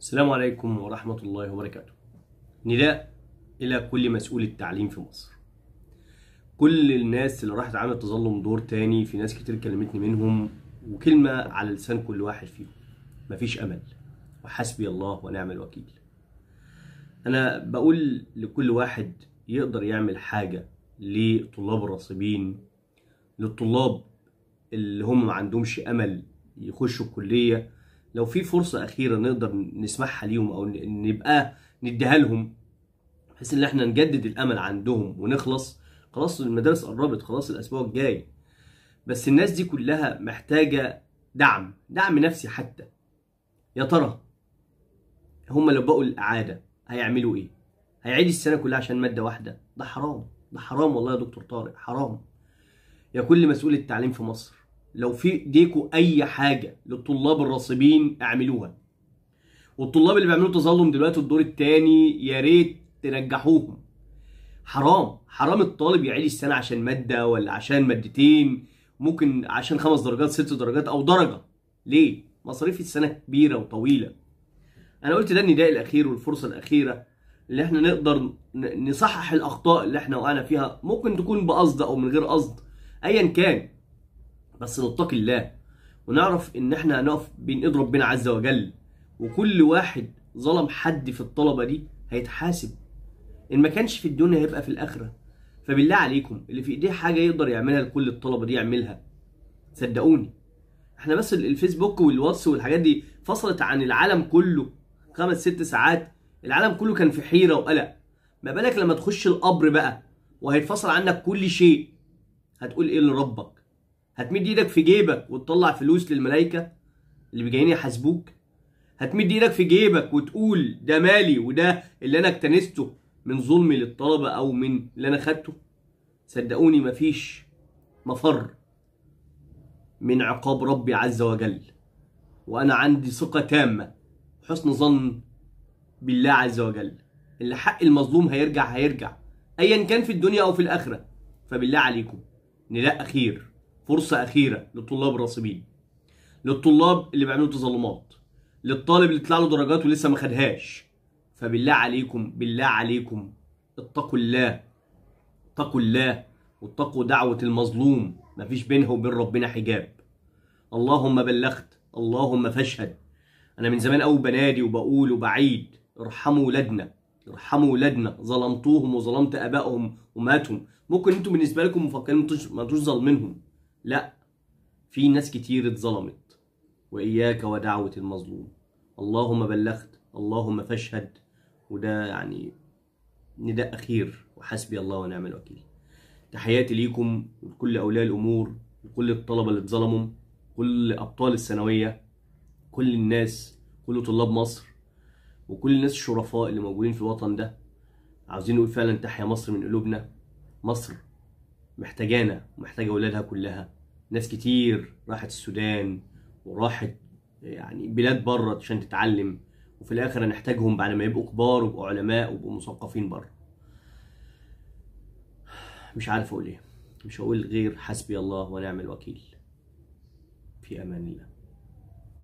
السلام عليكم ورحمة الله وبركاته. نداء إلى كل مسؤول التعليم في مصر. كل الناس اللي راحت عامل تظلم دور تاني في ناس كتير كلمتني منهم وكلمة على لسان كل واحد فيهم. مفيش أمل وحسبي الله ونعم الوكيل. أنا بقول لكل واحد يقدر يعمل حاجة لطلاب الراسبين للطلاب اللي هم ما عندهمش أمل يخشوا الكلية لو في فرصه اخيره نقدر نسمعها ليهم او نبقى نديها لهم بحيث ان احنا نجدد الامل عندهم ونخلص خلاص المدارس قربت خلاص الاسبوع الجاي بس الناس دي كلها محتاجه دعم دعم نفسي حتى يا ترى هم لو بقوا الاعاده هيعملوا ايه هيعيد السنه كلها عشان ماده واحده ده حرام ده حرام والله يا دكتور طارق حرام يا كل مسؤول التعليم في مصر لو في ايديكم اي حاجه للطلاب الراسبين اعملوها والطلاب اللي بيعملوا تظلم دلوقتي الدور الثاني يا ريت تنجحوهم حرام حرام الطالب يعيش السنه عشان ماده ولا عشان مادتين ممكن عشان خمس درجات ست درجات او درجه ليه مصاريف السنه كبيره وطويله انا قلت ده النداء الاخير والفرصه الاخيره اللي احنا نقدر نصحح الاخطاء اللي احنا وقعنا فيها ممكن تكون بقصد او من غير قصد ايا كان بس نتقي الله ونعرف ان احنا هنقف بين ايد ربنا عز وجل وكل واحد ظلم حد في الطلبه دي هيتحاسب ان ما كانش في الدنيا هيبقى في الاخره فبالله عليكم اللي في ايديه حاجه يقدر يعملها لكل الطلبه دي يعملها صدقوني احنا بس الفيسبوك والواتس والحاجات دي فصلت عن العالم كله خمس ست ساعات العالم كله كان في حيره وقلق ما بالك لما تخش القبر بقى وهيتفصل عنك كل شيء هتقول ايه لربك هتمد ايدك في جيبك وتطلع فلوس للملائكه اللي جايين يحاسبوك هتمد ايدك في جيبك وتقول ده مالي وده اللي انا اكتنسته من ظلمي للطلبه او من اللي انا خدته صدقوني مفيش مفر من عقاب ربي عز وجل وانا عندي ثقه تامه حسن ظن بالله عز وجل اللي حق المظلوم هيرجع هيرجع ايا كان في الدنيا او في الاخره فبالله عليكم نلاقى خير فرصة أخيرة للطلاب الراسبين للطلاب اللي بيعملوا تظلمات للطالب اللي طلع له درجات ولسه ما خدهاش فبالله عليكم بالله عليكم اتقوا الله اتقوا الله واتقوا دعوة المظلوم مفيش بينها وبين ربنا حجاب اللهم بلغت اللهم فاشهد انا من زمان قوي بنادي وبقول وبعيد ارحموا ولادنا ارحموا ولادنا ظلمتوهم وظلمت ابائهم وماتهم ممكن انتم بالنسبه لكم مفكرين ما انتوش ظالمينهم لا في ناس كتير اتظلمت وإياك ودعوة المظلوم اللهم بلغت اللهم فاشهد وده يعني نداء أخير وحسبي الله ونعم الوكيل تحياتي ليكم ولكل أولياء الأمور وكل الطلبة اللي اتظلموا كل أبطال الثانوية كل الناس كل طلاب مصر وكل الناس الشرفاء اللي موجودين في الوطن ده عاوزين نقول فعلا تحيا مصر من قلوبنا مصر محتاجانا ومحتاجة ولادها كلها ناس كتير راحت السودان وراحت يعني بلاد بره عشان تتعلم وفي الاخر هنحتاجهم بعد ما يبقوا كبار ويبقوا علماء ويبقوا مثقفين بره مش عارف اقول ايه مش هقول غير حسبي الله ونعم الوكيل في امان الله